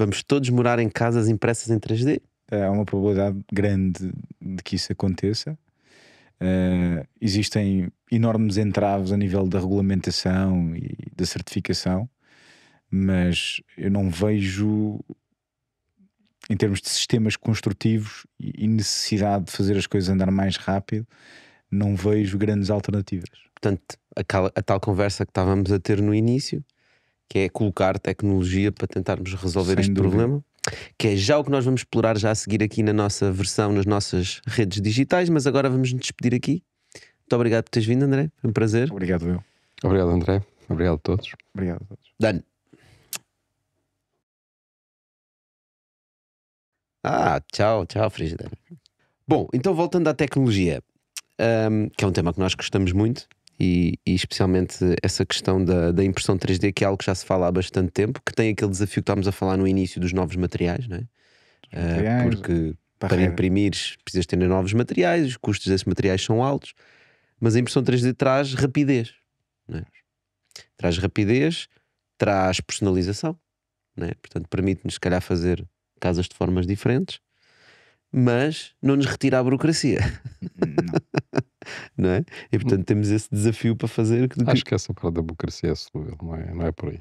Vamos todos morar em casas impressas em 3D? É, há uma probabilidade grande de que isso aconteça. Uh, existem enormes entraves a nível da regulamentação e da certificação, mas eu não vejo, em termos de sistemas construtivos e necessidade de fazer as coisas andar mais rápido, não vejo grandes alternativas. Portanto, a, a tal conversa que estávamos a ter no início que é colocar tecnologia para tentarmos resolver Sem este dúvida. problema. Que é já o que nós vamos explorar já a seguir aqui na nossa versão, nas nossas redes digitais, mas agora vamos nos despedir aqui. Muito obrigado por teres vindo, André. Foi um prazer. Obrigado, eu. Obrigado, André. Obrigado a todos. Obrigado a todos. Dan. Ah, tchau, tchau, Frigida. Bom, então voltando à tecnologia, um, que é um tema que nós gostamos muito e, e especialmente essa questão da, da, impressão 3D, que é algo que já se fala há bastante tempo, que tem aquele desafio que estávamos a falar no início dos novos materiais, não é? Eh, materiais, uh, porque para imprimir precisas ter novos materiais, os custos desses materiais são altos, mas a impressão 3D traz rapidez, é? traz rapidez, traz personalização, é? portanto permite-nos se calhar fazer casas de formas diferentes, mas não nos retira a burocracia. Não não é? E portanto temos esse desafio para fazer. Que... Acho que essa para da democracia é solúvel, não é, não é por aí.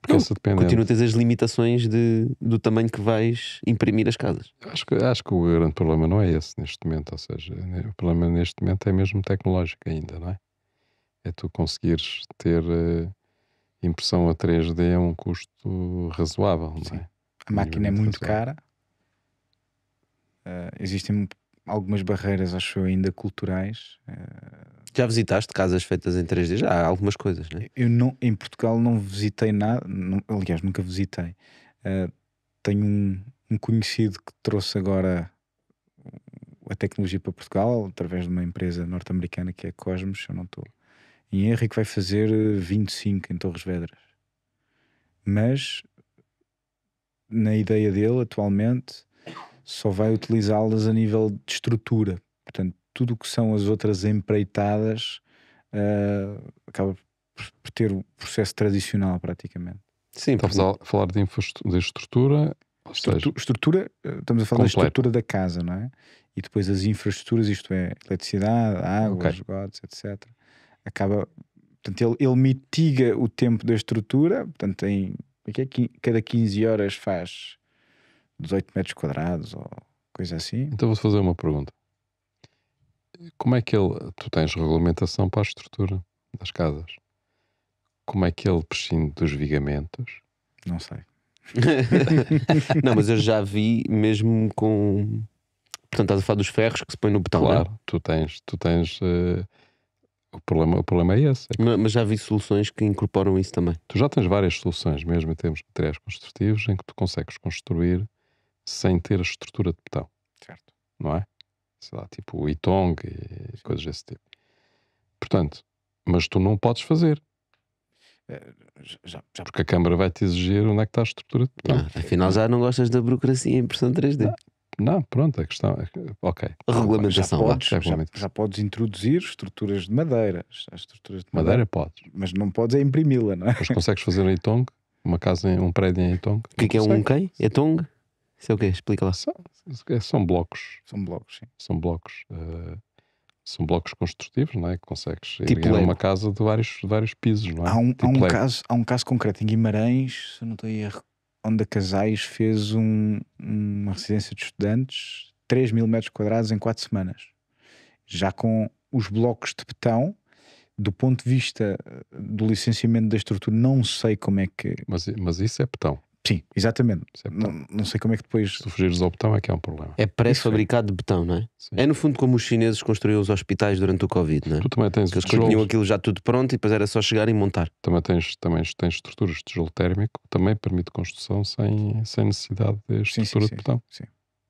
Porque não, Continua a ter as limitações de, do tamanho que vais imprimir as casas. Acho que, acho que o grande problema não é esse neste momento, ou seja, né, o problema neste momento é mesmo tecnológico ainda, não é? É tu conseguires ter uh, impressão a 3D a um custo razoável, não é? A máquina é muito cara. Uh, existem algumas barreiras, acho eu, ainda culturais. Eh, Já visitaste casas feitas em 3D? Já há algumas coisas, né? Eu não, em Portugal não visitei nada, não, aliás, nunca visitei. Uh, tenho um, um, conhecido que trouxe agora a tecnologia para Portugal através de uma empresa norte-americana que é Cosmos, eu não estou em erro, e que vai fazer 25 eh, em Torres Vedras. Mas na ideia dele, atualmente, só vai utilizá-las a nível de estrutura. Portanto, tudo o que são as outras empreitadas uh, acaba por ter um processo tradicional praticamente. Sim, estamos a falar de, de estrutura. Estrutura, seja, ah, estrutura, estamos a falar completo. da estrutura da casa, não é? E depois as infraestruturas, isto é, eletricidade, água, okay. esgotos, etc. Acaba, portanto, ele, ele mitiga o tempo da estrutura, portanto, em, é cada 15 horas faz 18 metros quadrados ou coisa assim. Então vou-te fazer uma pergunta. Como é que ele. Tu tens regulamentação para a estrutura das casas. Como é que ele prescinde dos vigamentos? Não sei. não, mas eu já vi mesmo com. Portanto, estás a falar dos ferros que se põe no betão. É? Claro, não? tu tens. Tu tens uh... O problema, o problema é esse. É que... Mas já vi soluções que incorporam isso também. Tu já tens várias soluções, mesmo em termos de materiais construtivos, em que tu consegues construir sem ter a estrutura de botão. Certo. Não é? Sei lá, tipo o Itong e Sim. coisas desse tipo. Portanto, mas tu não podes fazer. Eh, já, já. Porque a Câmara vai te exigir onde é que está a estrutura de botão. Ah, afinal, já não gostas da burocracia em impressão 3D. Não. Não, pronto, a questão é. Ok. A regulamentação. É já podes, já, já, podes introduzir estruturas de madeira. As estruturas de madeira, madeira podes. Mas não podes é imprimi-la, não é? Mas consegues fazer em Itong? Uma casa, um prédio em Itong? O que, é que é um quem? Tong? Isso é o quê? Explica lá. São, é, são blocos. São blocos, sim. São blocos. Uh, são blocos construtivos, não é? Que consegues tipo erguer uma casa de vários, de vários pisos, não é? Há um, tipo há, um caso, há um caso concreto em Guimarães, se não estou a erro, onde a Casais fez um, uma residência de estudantes, 3 mil metros quadrados em 4 semanas. Já com os blocos de betão, do ponto de vista eh, do licenciamento da estrutura, não sei como é que. Mas, mas isso é betão. Sim, exatamente. É não, não, sei como é que depois. Se fugires ao betão é que é um problema. É pré-fabricado é. de betão, não é? Sim. É no fundo como os chineses construíram os hospitais durante o Covid, não é? Tu também tens. Eles tinham aquilo já tudo pronto e depois era só chegar e montar. Também tens, também tens estruturas de tijolo térmico também permite construção sem, sem necessidade de estrutura sim, sim, de betão. Sim.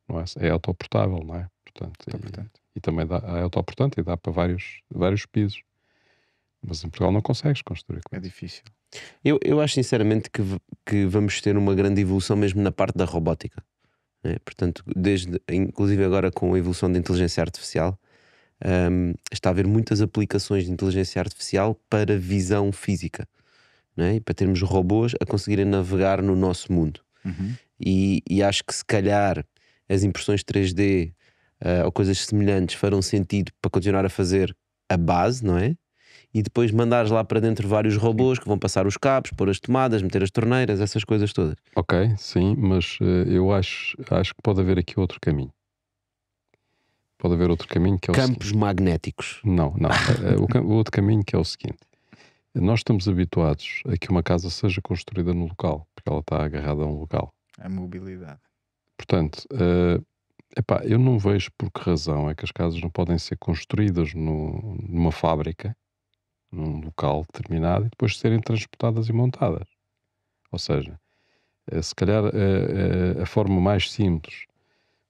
Não é? é autoportável, não é? Portanto, é, e, portanto. e, também dá, é autoportante e dá para vários, vários pisos. Mas em Portugal não consegues construir. É difícil. Eu, eu acho sinceramente que, que vamos ter uma grande evolução mesmo na parte da robótica. Né? Portanto, desde, inclusive agora com a evolução da inteligência artificial, um, está a haver muitas aplicações de inteligência artificial para visão física. Né? para termos robôs a conseguirem navegar no nosso mundo. Uhum. E, e acho que se calhar as impressões 3D uh, eh, ou coisas semelhantes farão sentido para continuar a fazer a base, não é? e depois mandares lá para dentro vários robôs que vão passar os cabos, pôr as tomadas, meter as torneiras, essas coisas todas. Ok, sim, mas uh, eu acho, acho que pode haver aqui outro caminho. Pode haver outro caminho que é Campos seguinte. magnéticos. Não, não. Eh, o, o outro caminho que é o seguinte. Nós estamos habituados a que uma casa seja construída no local, porque ela está agarrada a um local. A mobilidade. Portanto, uh, epá, eu não vejo por que razão é que as casas não podem ser construídas no, numa fábrica num local determinado e depois serem transportadas e montadas. Ou seja, eh, se calhar a, eh, a, eh, a forma mais simples,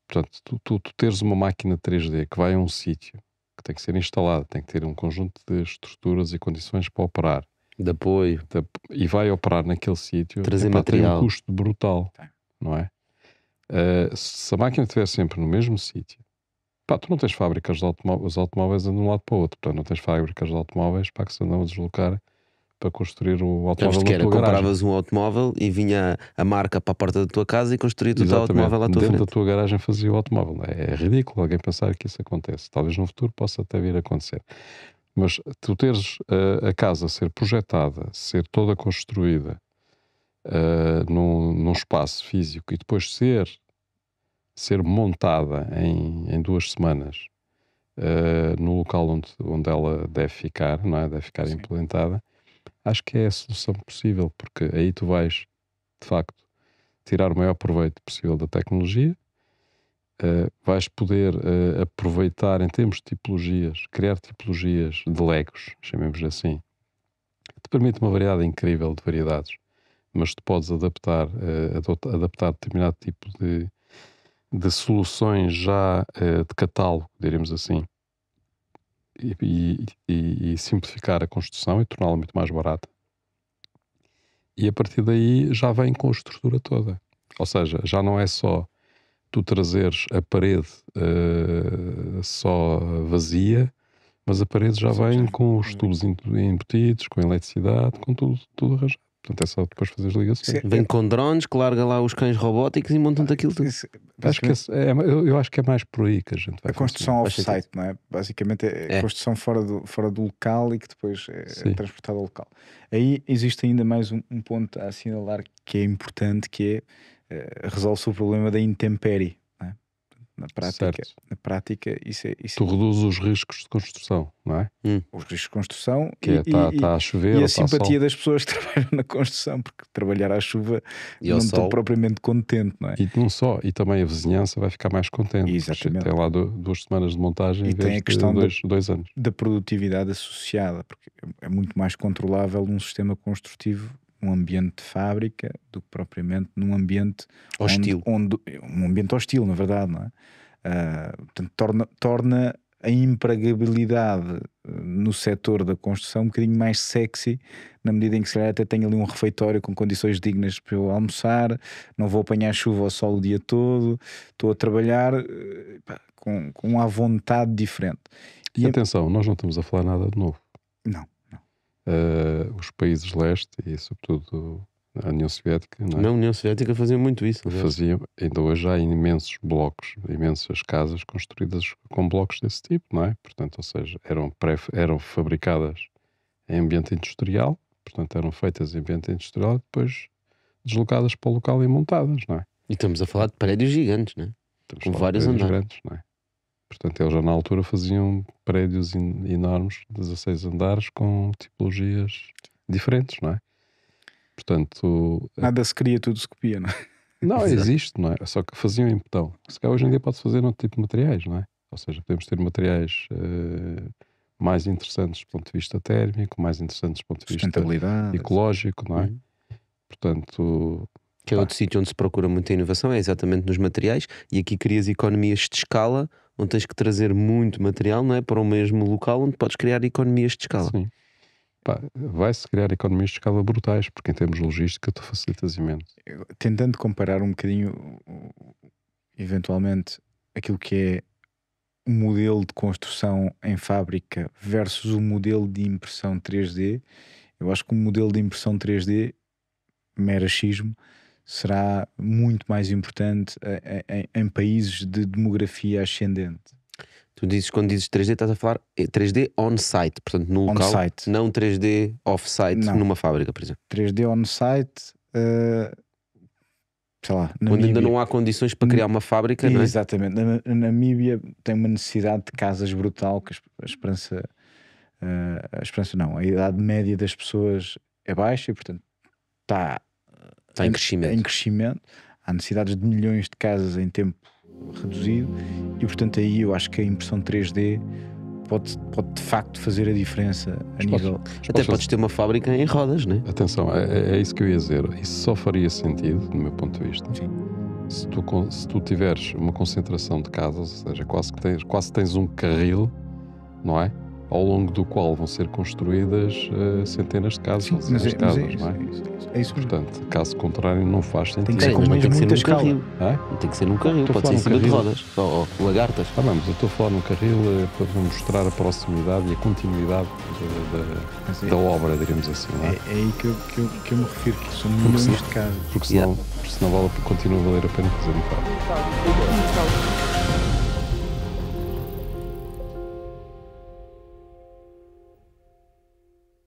portanto, tu, tu, tu, teres uma máquina 3D que vai a um sítio, que tem que ser instalada, tem que ter um conjunto de estruturas e condições para operar. De apoio. De, e vai operar naquele sítio. Trazer material. Tem um custo brutal, tá. não é? Uh, se a máquina estiver sempre no mesmo sítio, Pá, tu não tens fábricas de automóveis, os automóveis andam de um lado para o outro, portanto não tens fábricas de automóveis para que se andam a deslocar para construir o automóvel que era, compravas um automóvel e vinha a marca para a porta da tua casa e construía o automóvel à tua dentro frente. da tua garagem fazia o automóvel é, é ridículo alguém pensar que isso acontece talvez no futuro possa até vir a acontecer mas tu teres eh, a casa ser projetada, ser toda construída uh, num, num espaço físico e depois ser ser montada em, em duas semanas uh, no local onde, onde ela deve ficar, não é? deve ficar Sim. implementada, acho que é a solução possível, porque aí tu vais, de facto, tirar o maior proveito possível da tecnologia, uh, vais poder uh, aproveitar em termos de tipologias, criar tipologias de legos, chamemos assim, te permite uma variedade incrível de variedades, mas tu podes adaptar, uh, adaptar determinado tipo de, de soluções já uh, de catálogo, diríamos assim, e, e, e simplificar a construção e torná-la muito mais barata. E a partir daí já vem com a estrutura toda. Ou seja, já não é só tu trazeres a parede uh, só vazia, mas a parede já vem com os tubos embutidos, com eletricidade, com tudo, tudo arranjado. Portanto, é só depois fazer as ligações. Vem é. com drones que larga lá os cães robóticos e montam-te aquilo tudo. Isso, acho que é, é, eu, eu, acho que é mais por aí que a gente vai A construção off-site, não é? Basicamente é, é. construção fora do, fora do local e que depois é, é Sim. transportada ao local. Aí existe ainda mais um, um, ponto a assinalar que é importante, que é eh, resolve-se o problema da intempérie. Na prática, na prática isso é. Isso tu reduz é reduzes os riscos de construção, não é? Hum. Os riscos de construção que é, e, é, tá, e, tá a chover, e a tá simpatia das pessoas que trabalham na construção, porque trabalhar à chuva e não estou propriamente contente, não é? E não só, e também a vizinhança vai ficar mais contente. Exatamente. Tem lá duas semanas de montagem e tem a questão dois, da, dois anos. da produtividade associada, porque é, é muito mais controlável um sistema construtivo num ambiente de fábrica do que propriamente num ambiente hostil. Onde, onde, um ambiente hostil, na verdade, não é? Uh, portanto, torna, torna a empregabilidade eh, no setor da construção um bocadinho mais sexy, na medida em que se calhar até tenho ali um refeitório com condições dignas para eu almoçar, não vou apanhar chuva ou sol o dia todo, estou a trabalhar eh, pá, com, com uma vontade diferente. E, e atenção, nós não estamos a falar nada de novo. Não uh, os países leste e, sobretudo, a União Soviética. Não, é? não a União Soviética fazia muito isso. Fazia, ainda hoje há imensos blocos, imensas casas construídas com blocos desse tipo, não é? Portanto, ou seja, eram, pré, eram fabricadas em ambiente industrial, portanto, eram feitas em ambiente industrial e depois deslocadas para o local e montadas, não é? E estamos a falar de prédios gigantes, não é? com vários andares. Grandes, não é? Portanto, eles já na altura faziam prédios enormes, 16 andares, com tipologias diferentes, não é? Portanto. Eh, Nada se cria, tudo se copia, não é? Não, existe, não é? Só que faziam em betão. Se calhar hoje em dia pode-se fazer outro tipo de materiais, não é? Ou seja, podemos ter materiais uh, mais interessantes do ponto de vista térmico, mais interessantes do ponto de vista ecológico, não é? Uhum. Portanto. Que é outro sítio onde se procura muita inovação, é exatamente nos materiais, e aqui crias economias de escala onde tens que trazer muito material não é? para o mesmo local onde podes criar economias de escala. Sim. Vai-se criar economias de escala brutais, porque em termos de logística tu facilitas imenso. Tentando comparar um bocadinho, eventualmente, aquilo que é o modelo de construção em fábrica versus o modelo de impressão 3D, eu acho que o modelo de impressão 3D, mera xismo, será muito mais importante eh, eh, em, em, países de demografia ascendente. Tu dizes, quando dizes 3D, estás a falar 3D eh, on-site, portanto no local, não 3D off-site numa fábrica, por exemplo. 3D on-site, uh, sei lá. Namíbia. ainda não há condições para criar uma fábrica, não é? Exatamente. Na, na Namíbia tem uma necessidade de casas brutal, que a esperança, uh, a esperança não, a idade média das pessoas é baixa e, portanto, está Está em crescimento. Em crescimento. Há necessidades de milhões de casas em tempo reduzido e, portanto, aí eu acho que a impressão 3D pode, pode de facto fazer a diferença a nível. Até podes ter uma fábrica em rodas, né? Atenção, é, é, é, isso que eu ia dizer. Isso só faria sentido, do meu ponto de vista. Sim. Se tu, se tu tiveres uma concentração de casas, ou seja, quase que tens, quase tens um carril, não é? ao longo do qual vão ser construídas uh, centenas de casas, sim, é- mas, é, casas, mas é? é, isso, é? é, isso, Portanto, caso contrário, não faz sentido. Tem que ser, mas tem que ser num carril. tem que ser num carril, pode ser em cima de rodas, ou, ou lagartas. Ah, não, mas eu estou a falar num carril uh, para mostrar a proximidade e a continuidade de, de, é da, obra, diríamos assim. É? aí que eu, que, eu, que eu me refiro, que são milhões de casas. Porque senão, yeah. senão vale, continua a valer a pena fazer um carro.